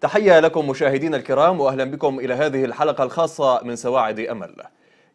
تحية لكم مشاهدينا الكرام وأهلا بكم إلى هذه الحلقة الخاصة من سواعد أمل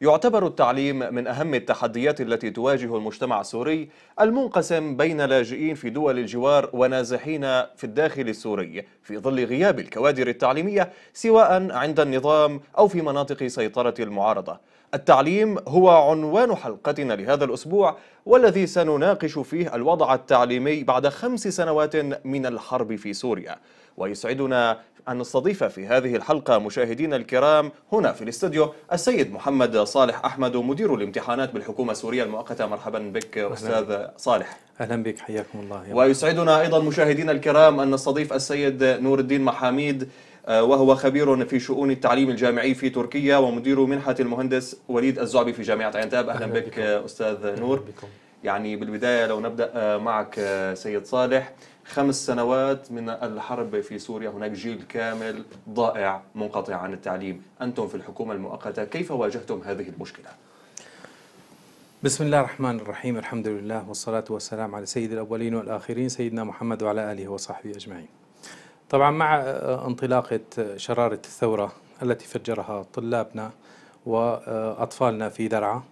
يعتبر التعليم من أهم التحديات التي تواجه المجتمع السوري المنقسم بين لاجئين في دول الجوار ونازحين في الداخل السوري في ظل غياب الكوادر التعليمية سواء عند النظام أو في مناطق سيطرة المعارضة التعليم هو عنوان حلقتنا لهذا الأسبوع والذي سنناقش فيه الوضع التعليمي بعد خمس سنوات من الحرب في سوريا ويسعدنا أن نستضيف في هذه الحلقة مشاهدينا الكرام هنا في الاستوديو السيد محمد صالح أحمد مدير الامتحانات بالحكومة السورية المؤقتة مرحبا بك أستاذ صالح أهلا بك حياكم الله يا ويسعدنا أيضا مشاهدينا الكرام أن نستضيف السيد نور الدين محاميد آه، وهو خبير في شؤون التعليم الجامعي في تركيا ومدير منحة المهندس وليد الزعبي في جامعة عنتاب أهلا, أهلا بك, بك أستاذ نور أهلا بكم. يعني بالبداية لو نبدأ آه، معك آه، سيد صالح خمس سنوات من الحرب في سوريا هناك جيل كامل ضائع منقطع عن التعليم أنتم في الحكومة المؤقتة كيف واجهتم هذه المشكلة؟ بسم الله الرحمن الرحيم الحمد لله والصلاة والسلام على سيد الأولين والآخرين سيدنا محمد وعلى آله وصحبه أجمعين طبعا مع انطلاقة شرارة الثورة التي فجرها طلابنا وأطفالنا في درعا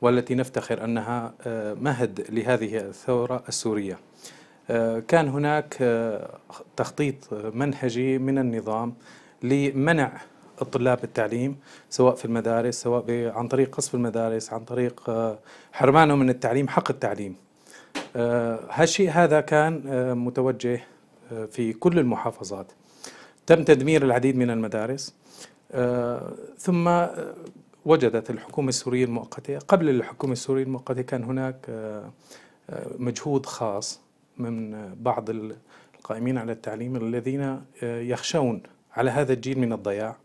والتي نفتخر أنها مهد لهذه الثورة السورية كان هناك آه، تخطيط منهجي من النظام لمنع الطلاب التعليم سواء في المدارس سواء عن طريق قصف المدارس عن طريق آه، حرمانهم من التعليم حق التعليم آه، هالشيء هذا كان متوجه في كل المحافظات تم تدمير العديد من المدارس ثم وجدت الحكومة السورية المؤقتة قبل الحكومة السورية المؤقتة كان هناك مجهود خاص من بعض القائمين على التعليم الذين آه، يخشون على هذا الجيل من الضياع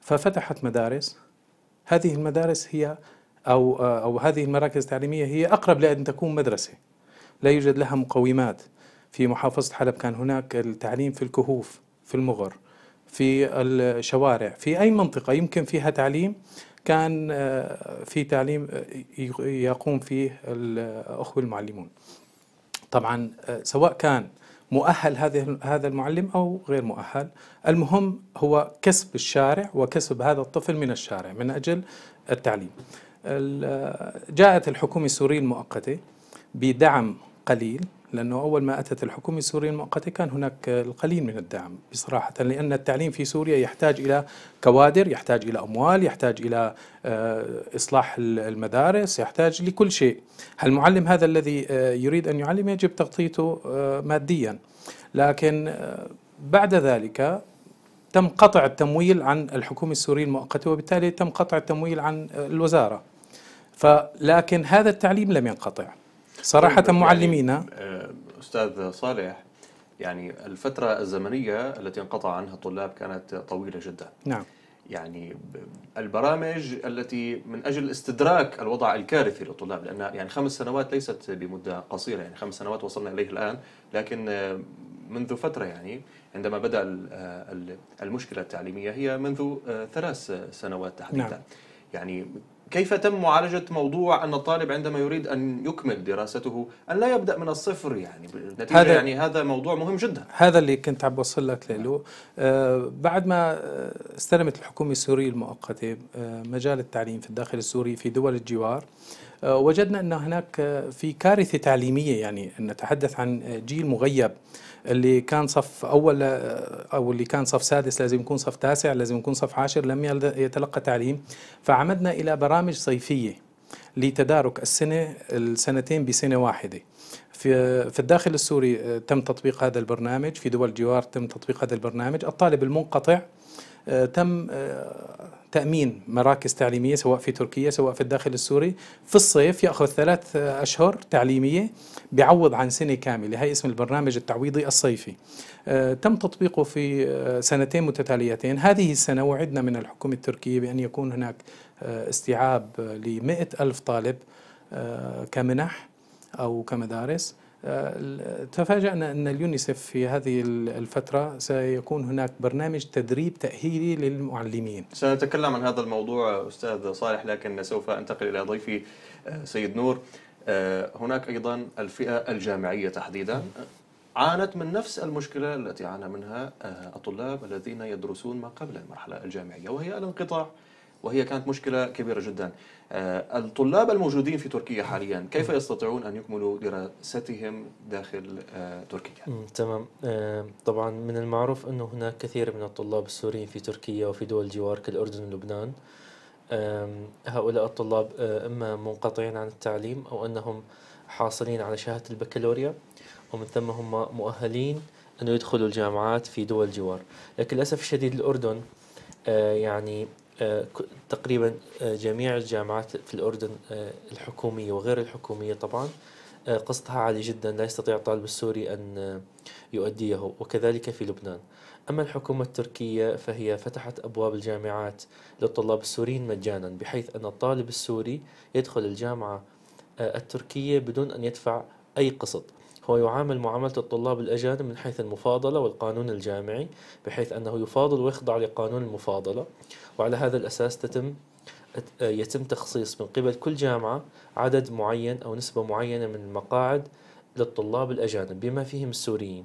ففتحت مدارس هذه المدارس هي أو, آه، أو هذه المراكز التعليمية هي أقرب لأن تكون مدرسة لا يوجد لها مقومات في محافظة حلب كان هناك التعليم في الكهوف في المغر في الشوارع في أي منطقة يمكن فيها تعليم كان آه، في تعليم يقوم فيه الأخوة المعلمون طبعا آه، سواء كان مؤهل هذه هذا المعلم او غير مؤهل، المهم هو كسب الشارع وكسب هذا الطفل من الشارع من اجل التعليم. آه، جاءت الحكومه السوريه المؤقته بدعم قليل لأنه أول ما أتت الحكومة السورية المؤقتة كان هناك القليل من الدعم بصراحة لأن التعليم في سوريا يحتاج إلى كوادر يحتاج إلى أموال يحتاج إلى آه، إصلاح المدارس يحتاج لكل شيء المعلم هذا الذي آه، يريد أن يعلم يجب تغطيته آه، ماديا لكن بعد ذلك تم قطع التمويل عن الحكومة السورية المؤقتة وبالتالي تم قطع التمويل عن الوزارة لكن هذا التعليم لم ينقطع صراحة يعني معلمينا يعني، آه، أستاذ صالح يعني الفترة الزمنية التي انقطع عنها الطلاب كانت طويلة جدا نعم يعني البرامج التي من اجل استدراك الوضع الكارثي للطلاب لان يعني خمس سنوات ليست بمده قصيره يعني خمس سنوات وصلنا اليه الان لكن آه، منذ فتره يعني عندما بدا آه، المشكله التعليميه هي منذ ثلاث سنوات تحديدا نعم. يعني كيف تم معالجة موضوع أن الطالب عندما يريد أن يكمل دراسته أن لا يبدأ من الصفر يعني هذا يعني هذا موضوع مهم جدا هذا اللي كنت عم بوصل لك له نعم. آه بعد ما آه، استلمت الحكومة السورية المؤقتة آه مجال التعليم في الداخل السوري في دول الجوار آه آه، وجدنا أن هناك آه، في كارثة تعليمية يعني نتحدث عن آه، جيل مغيب اللي كان صف أول أو اللي كان صف سادس لازم يكون صف تاسع لازم يكون صف عاشر لم يتلقى تعليم فعمدنا إلى برامج صيفية لتدارك السنة السنتين بسنة واحدة في في الداخل السوري تم تطبيق هذا البرنامج في دول الجوار تم تطبيق هذا البرنامج الطالب المنقطع تم تأمين مراكز تعليمية سواء في تركيا سواء في الداخل السوري في الصيف يأخذ ثلاث أشهر تعليمية بيعوض عن سنة كاملة هي اسم البرنامج التعويضي الصيفي آه، تم تطبيقه في آه، سنتين متتاليتين هذه السنة وعدنا من الحكومة التركية بأن يكون هناك آه، استيعاب ل ألف طالب كمنح أو كمدارس تفاجأنا أن اليونيسف في هذه الفترة سيكون هناك برنامج تدريب تأهيلي للمعلمين سنتكلم عن هذا الموضوع أستاذ صالح لكن سوف أنتقل إلى ضيفي آه، سيد نور آه، هناك أيضا الفئة الجامعية تحديدا عانت من نفس المشكلة التي عانى منها آه، الطلاب الذين يدرسون ما قبل المرحلة الجامعية وهي الانقطاع وهي كانت مشكلة كبيرة جدا آه، الطلاب الموجودين في تركيا حاليا كيف يستطيعون أن يكملوا دراستهم داخل آه، تركيا؟ تمام آه، طبعا من المعروف أنه هناك كثير من الطلاب السوريين في تركيا وفي دول الجوار كالأردن ولبنان هؤلاء الطلاب إما منقطعين عن التعليم أو أنهم حاصلين على شهادة البكالوريا ومن ثم هم مؤهلين أن يدخلوا الجامعات في دول الجوار لكن للأسف الشديد الأردن يعني آه، تقريبا آه، جميع الجامعات في الأردن آه، الحكومية وغير الحكومية طبعا قسطها عالي جدا لا يستطيع الطالب السوري أن يؤديه وكذلك في لبنان أما الحكومة التركية فهي فتحت أبواب الجامعات للطلاب السوريين مجانا بحيث أن الطالب السوري يدخل الجامعة التركية بدون أن يدفع أي قسط هو يعامل معاملة الطلاب الأجانب من حيث المفاضلة والقانون الجامعي بحيث أنه يفاضل ويخضع لقانون المفاضلة وعلى هذا الأساس تتم يتم تخصيص من قبل كل جامعة عدد معين أو نسبة معينة من المقاعد للطلاب الأجانب بما فيهم السوريين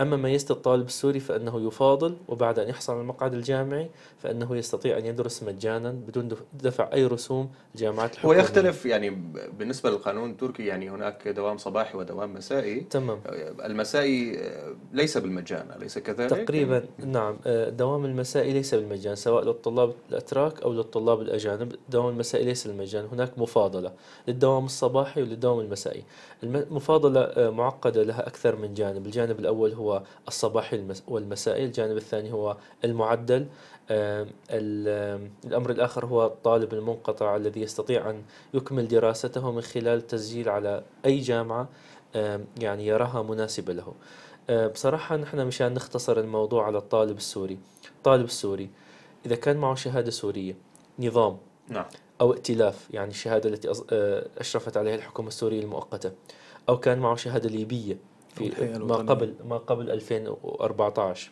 أما ما يستطيع الطالب السوري فإنه يفاضل وبعد أن يحصل على المقعد الجامعي فإنه يستطيع أن يدرس مجانا بدون دفع أي رسوم الجامعات الحكومية ويختلف يعني بالنسبة للقانون التركي يعني هناك دوام صباحي ودوام مسائي تمام المسائي آه، ليس بالمجان أليس كذلك؟ تقريبا نعم الدوام آه، المسائي ليس بالمجان سواء للطلاب الأتراك أو للطلاب الأجانب الدوام المسائي ليس بالمجان هناك مفاضلة للدوام الصباحي وللدوام المسائي المفاضلة آه، معقدة لها أكثر من جانب الجانب الأول هو هو الصباحي والمسائي الجانب الثاني هو المعدل الأمر الآخر هو الطالب المنقطع الذي يستطيع أن يكمل دراسته من خلال تسجيل على أي جامعة يعني يراها مناسبة له آه، بصراحة نحن مشان نختصر الموضوع على الطالب السوري الطالب السوري إذا كان معه شهادة سورية نظام نعم. أو ائتلاف يعني الشهادة التي آه، أشرفت عليها الحكومة السورية المؤقتة أو كان معه شهادة ليبية في ما قبل ما قبل 2014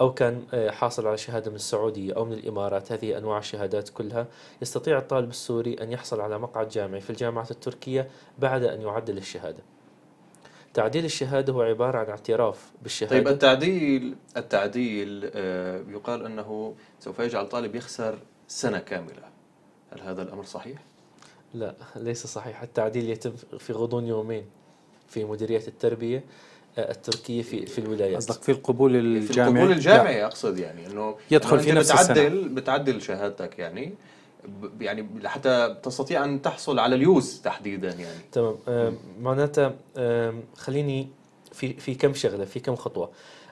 او كان آه، حاصل على شهاده من السعوديه او من الامارات هذه انواع الشهادات كلها يستطيع الطالب السوري ان يحصل على مقعد جامعي في الجامعه التركيه بعد ان يعدل الشهاده تعديل الشهاده هو عباره عن اعتراف بالشهاده طيب التعديل التعديل آه، يقال انه سوف يجعل الطالب يخسر سنه كامله هل هذا الامر صحيح لا ليس صحيح التعديل يتم في غضون يومين في مديريه التربيه آه، التركيه في في الولايات قصدك في القبول الجامعي في القبول الجامعي اقصد يعني انه يدخل في نفس بتعدل السنة. بتعدل شهادتك يعني يعني حتى تستطيع ان تحصل على اليوز تحديدا يعني تمام آه معناتها آه خليني في في كم شغله في كم خطوه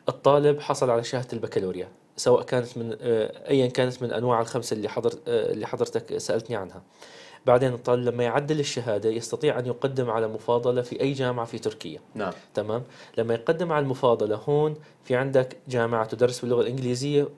الطالب حصل على شهاده البكالوريا سواء كانت من آه ايا كانت من انواع الخمسه اللي حضرت آه اللي حضرتك سالتني عنها آه بعدين الطالب لما يعدل الشهاده يستطيع ان يقدم على مفاضله في اي جامعه في تركيا نعم تمام لما يقدم على المفاضله هون في عندك جامعه تدرس باللغه الانجليزيه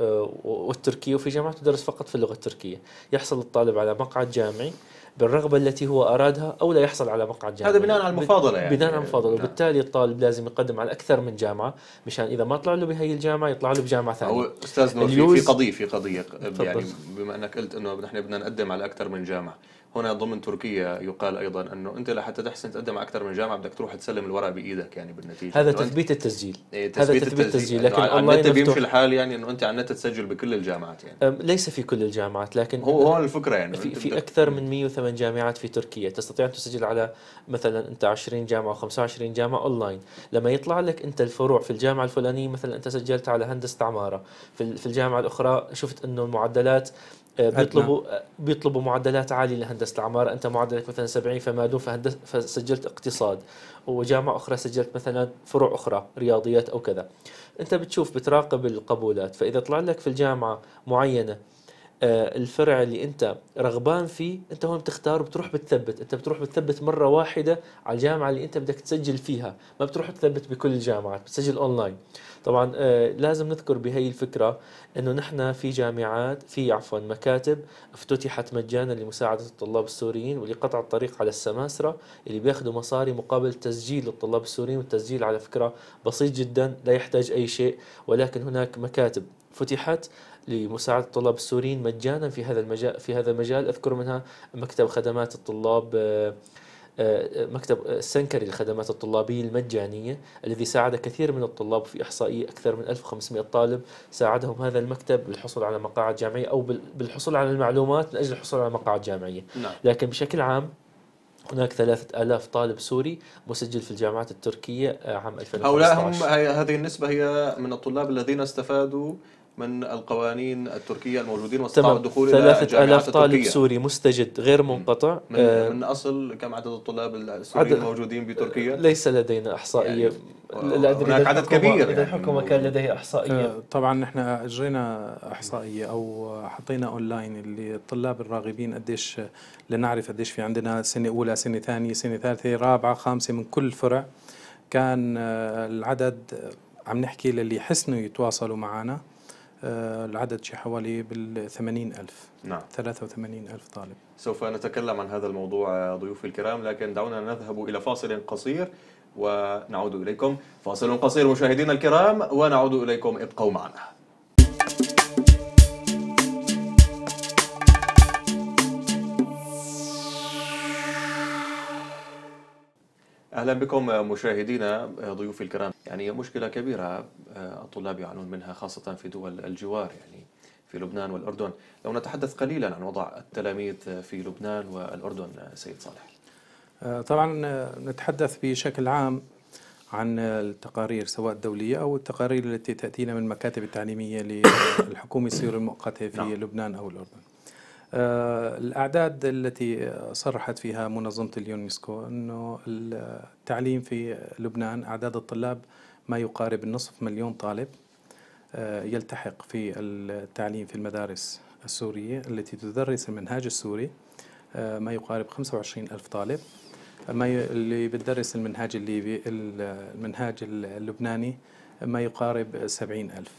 آه، والتركيه وفي جامعه تدرس فقط في اللغه التركيه يحصل الطالب على مقعد جامعي بالرغبه التي هو ارادها او لا يحصل على مقعد جامعي هذا بناء على المفاضله يعني بناء على المفاضله نعم. وبالتالي الطالب لازم يقدم على اكثر من جامعه مشان اذا ما طلع له بهي الجامعه يطلع له بجامعه ثانيه او استاذ نور في قضيه في قضيه يعني بما انك قلت انه نحن بدنا نقدم على اكثر من جامعه هنا ضمن تركيا يقال ايضا انه انت لحتى تحسن تقدم على اكثر من جامعه بدك تروح تسلم الورق بايدك يعني بالنتيجه هذا تثبيت التسجيل إيه تثبيت هذا تثبيت التسجيل, لكن على النت بيمشي الحال يعني انه انت على النت تسجل بكل الجامعات يعني ليس في كل الجامعات لكن هو هون الفكره يعني في, في اكثر من 108 جامعات في تركيا تستطيع ان تسجل على مثلا انت 20 جامعه و25 جامعه اونلاين لما يطلع لك انت الفروع في الجامعه الفلانيه مثلا انت سجلت على هندسه عماره في الجامعه الاخرى شفت انه المعدلات آه، نعم. بيطلبوا أدنى. آه، بيطلبوا معدلات عاليه لهندسه العماره انت معدلك مثلا 70 فما دون فهندس فسجلت اقتصاد وجامعه اخرى سجلت مثلا فروع اخرى رياضيات او كذا انت بتشوف بتراقب القبولات فاذا طلع لك في الجامعه معينه آه، الفرع اللي انت رغبان فيه انت هون بتختار وبتروح بتثبت انت بتروح بتثبت مره واحده على الجامعه اللي انت بدك تسجل فيها ما بتروح تثبت بكل الجامعات بتسجل اونلاين طبعا آه، لازم نذكر بهي الفكره انه نحن في جامعات في عفوا مكاتب افتتحت مجانا لمساعده الطلاب السوريين واللي قطع الطريق على السماسره اللي بياخذوا مصاري مقابل تسجيل للطلاب السوريين والتسجيل على فكره بسيط جدا لا يحتاج اي شيء ولكن هناك مكاتب فتحت لمساعدة الطلاب السوريين مجانا في هذا المجال في هذا المجال أذكر منها مكتب خدمات الطلاب آه، آه، مكتب السنكري آه، للخدمات الطلابية المجانية الذي ساعد كثير من الطلاب في إحصائية أكثر من 1500 طالب ساعدهم هذا المكتب بالحصول على مقاعد جامعية أو بالحصول على المعلومات من أجل الحصول على مقاعد جامعية نعم. لكن بشكل عام هناك ثلاثة آلاف طالب سوري مسجل في الجامعات التركية عام 2015 هؤلاء هم هذه النسبة هي من الطلاب الذين استفادوا من القوانين التركية الموجودين واستطاعوا الدخول إلى ثلاثة ألاف طالب التركية. سوري مستجد غير منقطع من, آه من أصل كم عدد الطلاب السوريين الموجودين بتركيا؟ آه، ليس لدينا إحصائية يعني هناك عدد كبير إذا الحكومة يعني. كان لديها إحصائية آه، طبعا نحن أجرينا إحصائية أو حطينا أونلاين اللي الطلاب الراغبين قديش لنعرف قديش في عندنا سنة أولى سنة ثانية سنة ثالثة رابعة خامسة من كل فرع كان آه، العدد عم نحكي للي حسنوا يتواصلوا معنا آه، العدد شي حوالي بالثمانين ألف نعم 83 ألف طالب سوف نتكلم عن هذا الموضوع آه، ضيوفي الكرام لكن دعونا نذهب إلى فاصل قصير ونعود إليكم فاصل قصير مشاهدينا الكرام ونعود إليكم ابقوا معنا اهلا بكم مشاهدينا ضيوفي الكرام يعني مشكله كبيره آه، الطلاب يعانون منها خاصه في دول الجوار يعني في لبنان والاردن لو نتحدث قليلا عن وضع التلاميذ في لبنان والاردن سيد صالح آه، طبعا آه، نتحدث بشكل عام عن التقارير سواء الدولية أو التقارير التي تأتينا من المكاتب التعليمية للحكومة السورية المؤقتة في نعم. لبنان أو الأردن آه، الأعداد التي صرحت فيها منظمة اليونسكو أنه التعليم في لبنان أعداد الطلاب ما يقارب النصف مليون طالب آه، يلتحق في التعليم في المدارس السورية التي تدرس المنهاج السوري آه، ما يقارب 25 ألف طالب ما ي... اللي بتدرس المنهاج الليبي المنهاج اللبناني ما يقارب 70 ألف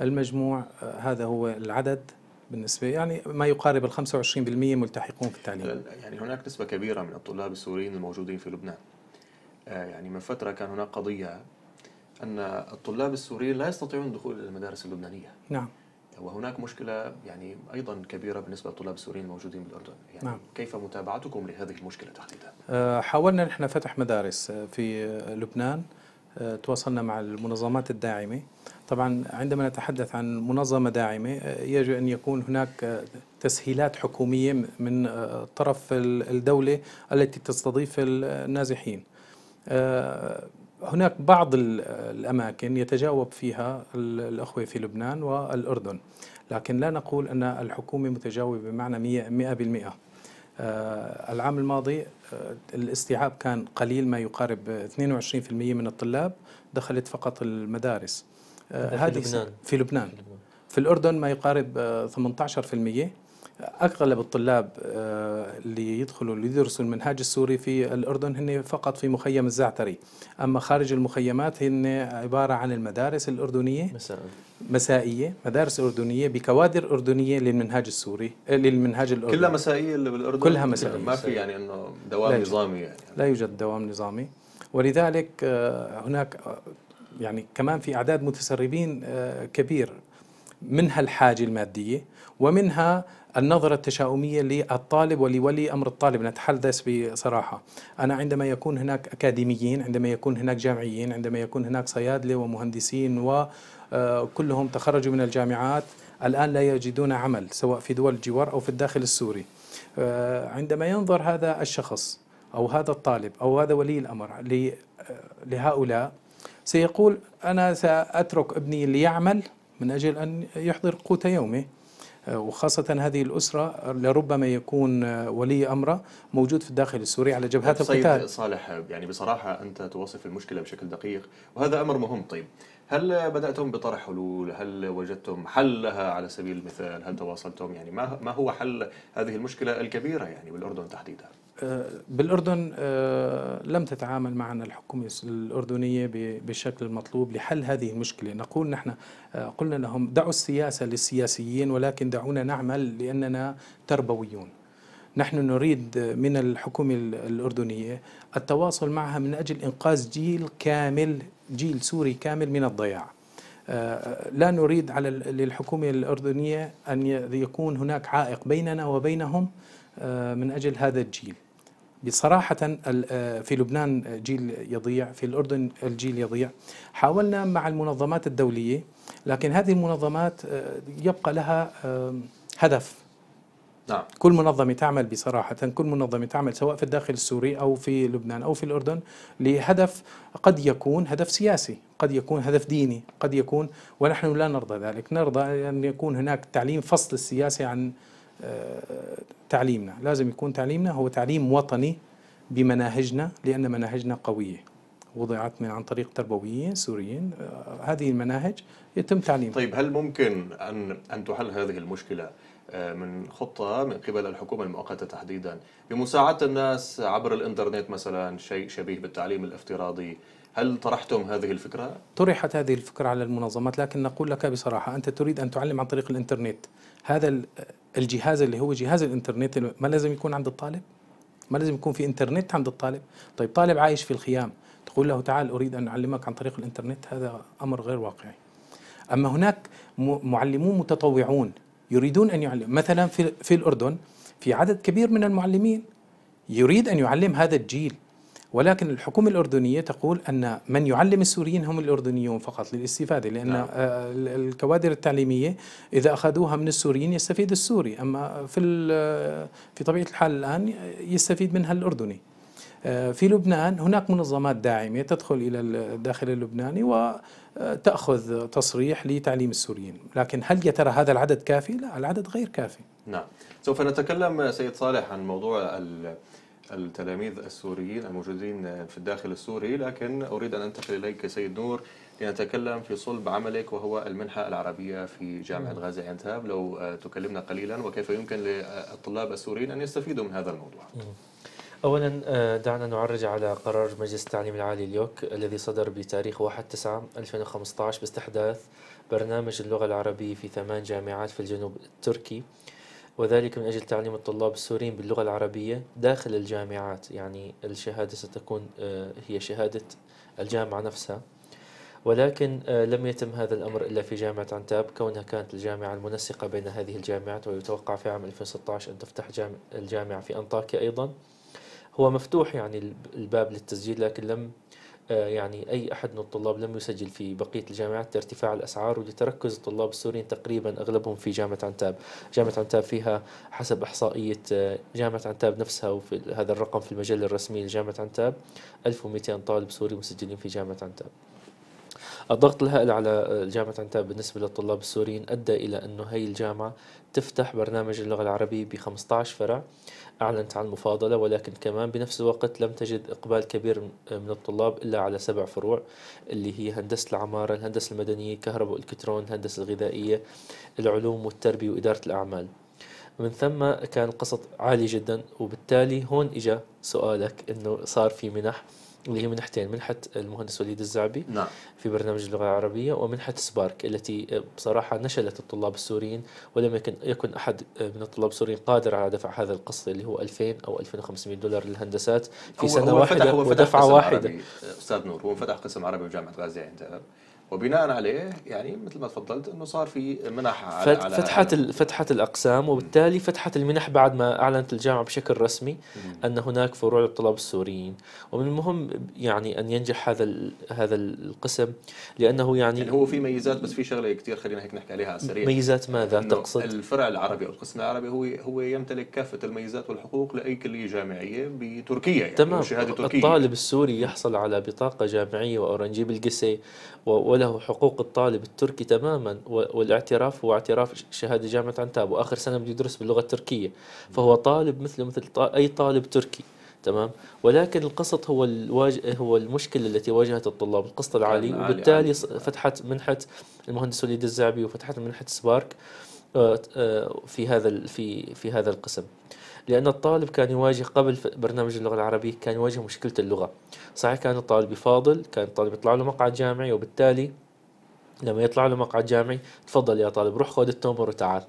المجموع هذا هو العدد بالنسبة يعني ما يقارب ال 25% ملتحقون في التعليم يعني هناك نسبة كبيرة من الطلاب السوريين الموجودين في لبنان آه، يعني من فترة كان هناك قضية أن الطلاب السوريين لا يستطيعون الدخول إلى المدارس اللبنانية نعم وهناك مشكلة يعني أيضا كبيرة بالنسبة للطلاب السوريين الموجودين بالأردن يعني نعم. كيف متابعتكم لهذه المشكلة تحديدا؟ آه، حاولنا نحن فتح مدارس آه، في لبنان تواصلنا مع المنظمات الداعمة طبعا عندما نتحدث عن منظمة داعمة يجب أن يكون هناك تسهيلات حكومية من طرف الدولة التي تستضيف النازحين هناك بعض الأماكن يتجاوب فيها الأخوة في لبنان والأردن لكن لا نقول أن الحكومة متجاوبة بمعنى 100% العام الماضي آه، الاستيعاب كان قليل ما يقارب 22% من الطلاب دخلت فقط المدارس آه، هذه في لبنان. في لبنان في الأردن ما يقارب 18% آه، أغلب الطلاب اللي يدخلوا اللي يدرسوا المنهاج السوري في الأردن هن فقط في مخيم الزعتري أما خارج المخيمات هن عبارة عن المدارس الأردنية مثلا مسائيه مدارس اردنيه بكوادر اردنيه للمنهاج السوري آه، للمنهاج الاردني كلها مسائيه اللي بالاردن كلها مسائيه يعني ما في يعني انه دوام نظامي يعني لا يوجد دوام نظامي ولذلك آه، هناك آه، يعني كمان في اعداد متسربين كبير منها الحاجه الماديه ومنها النظرة التشاؤمية للطالب ولولي أمر الطالب نتحدث بصراحة أنا عندما يكون هناك أكاديميين عندما يكون هناك جامعيين عندما يكون هناك صيادلة ومهندسين و آه، كلهم تخرجوا من الجامعات الآن لا يجدون عمل سواء في دول الجوار أو في الداخل السوري آه، عندما ينظر هذا الشخص أو هذا الطالب أو هذا ولي الأمر آه، لهؤلاء سيقول أنا سأترك ابني ليعمل من أجل أن يحضر قوت يومه آه، وخاصة هذه الأسرة آه، لربما يكون آه، ولي أمره موجود في الداخل السوري على جبهات طيب، القتال صالح يعني بصراحة أنت توصف المشكلة بشكل دقيق وهذا أمر مهم طيب هل بدأتم بطرح حلول هل وجدتم حلها على سبيل المثال هل تواصلتم يعني ما هو حل هذه المشكلة الكبيرة يعني بالأردن تحديدا آه، بالأردن آه، لم تتعامل معنا الحكومة الأردنية بالشكل المطلوب لحل هذه المشكلة نقول نحن آه، قلنا لهم دعوا السياسة للسياسيين ولكن دعونا نعمل لأننا تربويون نحن نريد من الحكومة الأردنية التواصل معها من أجل إنقاذ جيل كامل جيل سوري كامل من الضياع لا نريد على للحكومة الأردنية أن يكون هناك عائق بيننا وبينهم من أجل هذا الجيل بصراحة آه، في لبنان جيل يضيع في الأردن الجيل يضيع حاولنا مع المنظمات الدولية لكن هذه المنظمات آه، يبقى لها هدف نعم. كل منظمة تعمل بصراحة كل منظمة تعمل سواء في الداخل السوري أو في لبنان أو في الأردن لهدف قد يكون هدف سياسي قد يكون هدف ديني قد يكون ونحن لا نرضى ذلك نرضى أن يكون هناك تعليم فصل السياسة عن تعليمنا لازم يكون تعليمنا هو تعليم وطني بمناهجنا لأن مناهجنا قوية وضعت من عن طريق تربويين سوريين آه، هذه المناهج يتم تعليمها طيب هل ممكن أن أن تحل هذه المشكلة آه، من خطة من قبل الحكومة المؤقتة تحديدا بمساعدة الناس عبر الإنترنت مثلا شيء شبيه بالتعليم الافتراضي هل طرحتم هذه الفكرة؟ طرحت هذه الفكرة على المنظمات لكن نقول لك بصراحة أنت تريد أن تعلم عن طريق الإنترنت هذا الجهاز اللي هو جهاز الإنترنت ما لازم يكون عند الطالب؟ ما لازم يكون في إنترنت عند الطالب طيب طالب عايش في الخيام تقول له تعال أريد أن أعلمك عن طريق الإنترنت هذا أمر غير واقعي أما هناك معلمون متطوعون يريدون أن يعلم مثلا في, في الأردن في عدد كبير من المعلمين يريد أن يعلم هذا الجيل ولكن الحكومة الأردنية تقول أن من يعلم السوريين هم الأردنيون فقط للاستفادة لأن نعم. آه، الكوادر التعليمية إذا أخذوها من السوريين يستفيد السوري أما في آه، في طبيعة الحال الآن يستفيد منها الأردني آه، في لبنان هناك منظمات داعمة تدخل إلى الداخل اللبناني وتأخذ آه، تصريح لتعليم السوريين لكن هل يا ترى هذا العدد كافي؟ لا العدد غير كافي نعم سوف نتكلم سيد صالح عن موضوع التلاميذ السوريين الموجودين في الداخل السوري لكن أريد أن أنتقل إليك سيد نور لنتكلم في صلب عملك وهو المنحة العربية في جامعة نعم. غازي عنتاب لو آه، تكلمنا قليلا وكيف يمكن للطلاب السوريين أن يستفيدوا من هذا الموضوع مم. نعم. اولا آه، دعنا نعرج على قرار مجلس التعليم العالي اليوك الذي صدر بتاريخ 1/9/2015 باستحداث برنامج اللغه العربيه في ثمان جامعات في الجنوب التركي وذلك من اجل تعليم الطلاب السوريين باللغه العربيه داخل الجامعات يعني الشهاده ستكون آه، هي شهاده الجامعه نفسها ولكن آه، لم يتم هذا الأمر إلا في جامعة عنتاب كونها كانت الجامعة المنسقة بين هذه الجامعات ويتوقع في عام 2016 أن تفتح الجامعة في أنطاكيا أيضا هو مفتوح يعني الباب للتسجيل لكن لم آه، يعني أي أحد من الطلاب لم يسجل في بقية الجامعات لارتفاع الأسعار ولتركز الطلاب السوريين تقريبا أغلبهم في جامعة عنتاب جامعة عنتاب فيها حسب إحصائية آه، جامعة عنتاب نفسها وفي هذا الرقم في المجلة الرسمية لجامعة عنتاب 1200 طالب سوري مسجلين في جامعة عنتاب الضغط الهائل على آه، جامعة عنتاب بالنسبة للطلاب السوريين أدى إلى أنه هي الجامعة تفتح برنامج اللغة العربية ب 15 فرع أعلنت عن المفاضلة ولكن كمان بنفس الوقت لم تجد إقبال كبير من الطلاب إلا على سبع فروع اللي هي هندسة العمارة الهندسة المدنية الكهرباء والإلكترون الهندسة الغذائية العلوم والتربية وإدارة الأعمال من ثم كان القسط عالي جدا وبالتالي هون إجا سؤالك إنه صار في منح اللي هي منحتين منحة المهندس وليد الزعبي نعم. في برنامج اللغة العربية ومنحة سبارك التي آه، بصراحة نشلت الطلاب السوريين ولم يكن يكن أحد آه، من الطلاب السوريين قادر على دفع هذا القسط اللي هو 2000 أو 2500 دولار للهندسات في هو سنة هو واحدة ودفعة واحدة أستاذ نور هو فتح قسم عربي بجامعة غازي عندها وبناء عليه يعني مثل ما تفضلت انه صار في منح على فتحت على فتحت الاقسام وبالتالي فتحت المنح بعد ما اعلنت الجامعه بشكل رسمي ان هناك فروع للطلاب السوريين ومن المهم يعني ان ينجح هذا هذا القسم لانه يعني, يعني هو في ميزات بس في شغله كثير خلينا هيك نحكي عليها على السريع ميزات ماذا تقصد؟ الفرع العربي او القسم العربي هو هو يمتلك كافه الميزات والحقوق لاي كليه جامعيه بتركيا يعني تمام شهاده تركيه الطالب السوري يحصل على بطاقه جامعيه واورنجي بالقسي ولا له حقوق الطالب التركي تماما والاعتراف هو اعتراف شهاده جامعه عنتاب واخر سنه بده يدرس باللغه التركيه فهو طالب مثله مثل اي طالب تركي تمام ولكن القسط هو الواج... هو المشكله التي واجهت الطلاب القسط العالي وبالتالي فتحت منحه المهندس وليد الزعبي وفتحت منحه سبارك آه، آه، في هذا في في هذا القسم لأن الطالب كان يواجه قبل برنامج اللغة العربية كان يواجه مشكلة اللغة صحيح كان الطالب يفاضل كان الطالب يطلع له مقعد جامعي وبالتالي لما يطلع له مقعد جامعي تفضل يا طالب روح خذ التومر وتعال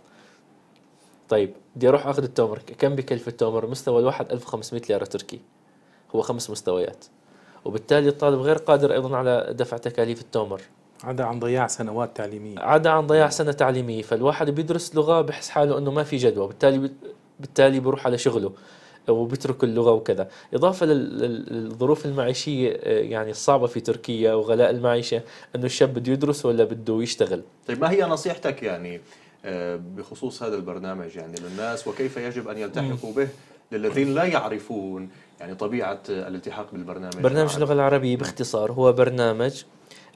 طيب بدي اروح اخذ التومر كم بكلف التومر مستوى الواحد 1500 ليره تركي هو خمس مستويات وبالتالي الطالب غير قادر ايضا على دفع تكاليف التومر عدا عن ضياع سنوات تعليميه عدا عن ضياع سنه تعليميه فالواحد بيدرس لغه بحس حاله انه ما في جدوى بالتالي بالتالي بروح على شغله وبترك اللغة وكذا إضافة للظروف المعيشية آه، يعني الصعبة في تركيا وغلاء المعيشة أنه الشاب بده يدرس ولا بده يشتغل طيب ما هي نصيحتك يعني آه، بخصوص هذا البرنامج يعني للناس وكيف يجب أن يلتحقوا به للذين لا يعرفون يعني طبيعة الالتحاق بالبرنامج برنامج اللغة العربية باختصار هو برنامج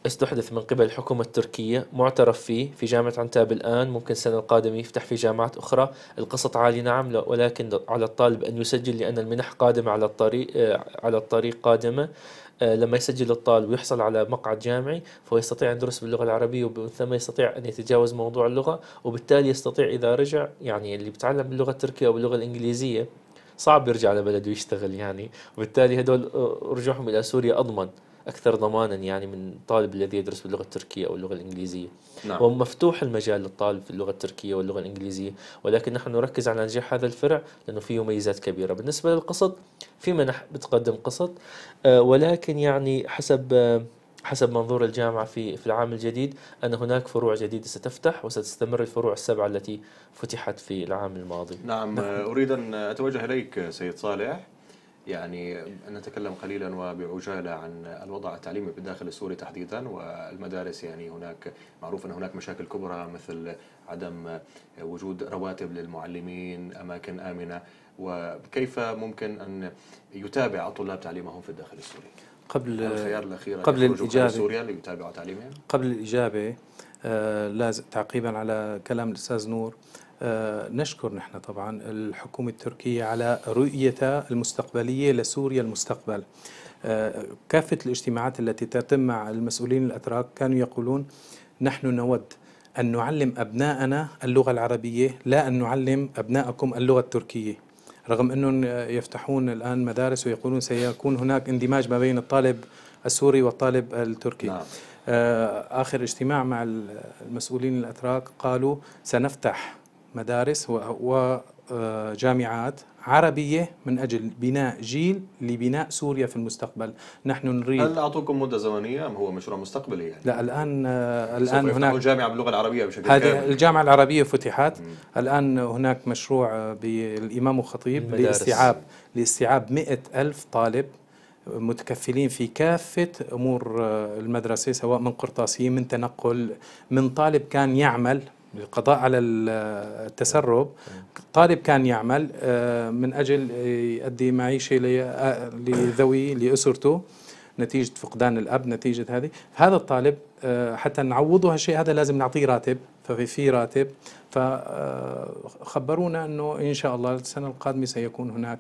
استحدث من قبل الحكومة التركية معترف فيه في جامعة عنتاب الآن ممكن السنة القادمة يفتح في جامعات أخرى القسط عالي نعم ولكن على الطالب أن يسجل لأن المنح قادمة على الطريق آه، على الطريق قادمة آه، لما يسجل الطالب ويحصل على مقعد جامعي فهو يستطيع أن يدرس باللغة العربية ومن ثم يستطيع أن يتجاوز موضوع اللغة وبالتالي يستطيع إذا رجع يعني اللي بتعلم باللغة التركية أو باللغة الإنجليزية صعب يرجع لبلده يشتغل يعني وبالتالي هدول آه، رجوعهم إلى سوريا أضمن اكثر ضمانا يعني من الطالب الذي يدرس باللغه التركيه او اللغه الانجليزيه نعم. ومفتوح المجال للطالب في اللغه التركيه واللغه الانجليزيه ولكن نحن نركز على نجاح هذا الفرع لانه فيه مميزات كبيره بالنسبه للقسط في منح بتقدم قسط آه، ولكن يعني حسب آه، حسب منظور الجامعة في في العام الجديد أن هناك فروع جديدة ستفتح وستستمر الفروع السبعة التي فتحت في العام الماضي نعم, نعم. أريد أن أتوجه إليك سيد صالح يعني نتكلم قليلا وبعجاله عن الوضع التعليمي بالداخل السوري تحديدا والمدارس يعني هناك معروف ان هناك مشاكل كبرى مثل عدم وجود رواتب للمعلمين، اماكن امنه وكيف ممكن ان يتابع الطلاب تعليمهم في الداخل السوري؟ قبل الخيار الاخير قبل الاجابه سوريا ليتابعوا تعليمهم؟ قبل الاجابه آه لازم تعقيبا على كلام الاستاذ نور آه، نشكر نحن طبعا الحكومة التركية على رؤيتها المستقبلية لسوريا المستقبل آه، كافة الاجتماعات التي تتم مع المسؤولين الأتراك كانوا يقولون نحن نود أن نعلم أبناءنا اللغة العربية لا أن نعلم أبناءكم اللغة التركية رغم أنهم يفتحون الآن مدارس ويقولون سيكون هناك اندماج ما بين الطالب السوري والطالب التركي نعم. آه، آخر اجتماع مع المسؤولين الأتراك قالوا سنفتح مدارس وجامعات آه، عربية من أجل بناء جيل لبناء سوريا في المستقبل نحن نريد هل أعطوكم مدة زمنية أم هو مشروع مستقبلي يعني؟ لا الآن آه، الآن هناك جامعة باللغة العربية بشكل هذه كامل. الجامعة العربية فتحت مم. الآن هناك مشروع آه، بالإمام الخطيب لاستيعاب لاستيعاب مئة ألف طالب متكفلين في كافة أمور المدرسة سواء من قرطاسية من تنقل من طالب كان يعمل للقضاء على التسرب طالب كان يعمل آه، من أجل يؤدي معيشة آه، لذوي لأسرته نتيجة فقدان الأب نتيجة هذه هذا الطالب آه، حتى نعوضه هالشيء هذا لازم نعطيه راتب ففي راتب فخبرونا أنه إن شاء الله السنة القادمة سيكون هناك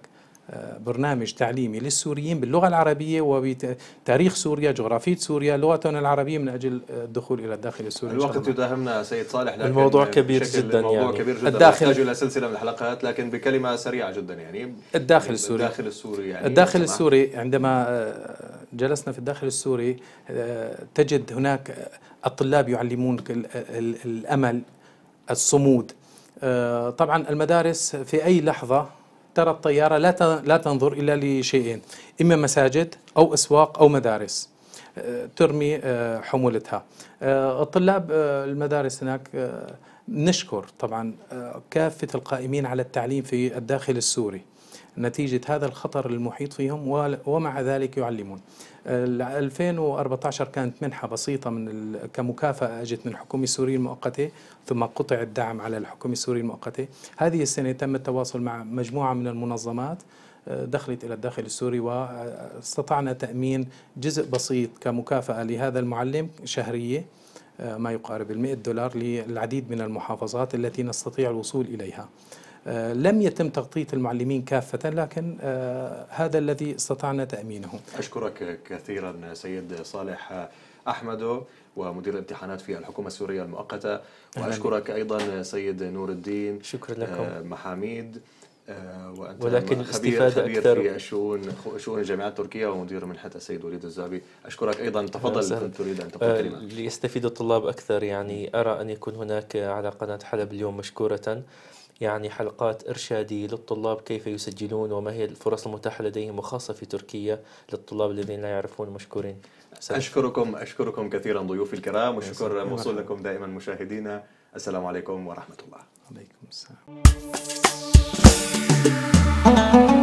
برنامج تعليمي للسوريين باللغة العربية وبتاريخ سوريا جغرافية سوريا لغتنا العربية من أجل الدخول إلى الداخل السوري الوقت يداهمنا سيد صالح لكن الموضوع كبير جدا الموضوع يعني كبير جدا الداخل إلى سلسلة من الحلقات لكن بكلمة سريعة جدا يعني الداخل السوري الداخل السوري يعني الداخل السوري عندما آه، جلسنا في الداخل السوري آه، تجد هناك الطلاب يعلمون الأمل الصمود آه، طبعا المدارس في أي لحظة ترى الطيارة لا لا تنظر إلا لشيئين إما مساجد أو أسواق أو مدارس آه، ترمي آه، حمولتها آه، الطلاب المدارس هناك نشكر طبعا كافة القائمين على التعليم في الداخل السوري نتيجة هذا الخطر المحيط فيهم ومع ذلك يعلمون 2014 كانت منحة بسيطة من كمكافأة أجت من الحكومة السورية المؤقتة ثم قطع الدعم على الحكومة السورية المؤقتة هذه السنة تم التواصل مع مجموعة من المنظمات آه، دخلت إلى الداخل السوري واستطعنا آه، تأمين جزء بسيط كمكافأة لهذا المعلم شهرية آه، ما يقارب المئة دولار للعديد من المحافظات التي نستطيع الوصول إليها آه، لم يتم تغطية المعلمين كافة لكن آه، هذا الذي استطعنا تأمينه أشكرك كثيرا سيد صالح أحمدو ومدير الامتحانات في الحكومة السورية المؤقتة وأشكرك أيضا سيد نور الدين شكرا لكم آه، محاميد وأنت ولكن خبير, خبير أكثر. في شؤون شؤون الجامعات التركية ومدير منحة السيد وليد الزابي أشكرك أيضا تفضل تريد أن تقول كلمة ليستفيد الطلاب أكثر يعني أرى أن يكون هناك على قناة حلب اليوم مشكورة يعني حلقات إرشادية للطلاب كيف يسجلون وما هي الفرص المتاحة لديهم وخاصة في تركيا للطلاب الذين لا يعرفون مشكورين سلام. أشكركم أشكركم كثيرا ضيوفي الكرام وشكر موصول دائما مشاهدينا السلام عليكم ورحمة الله عليكم السلام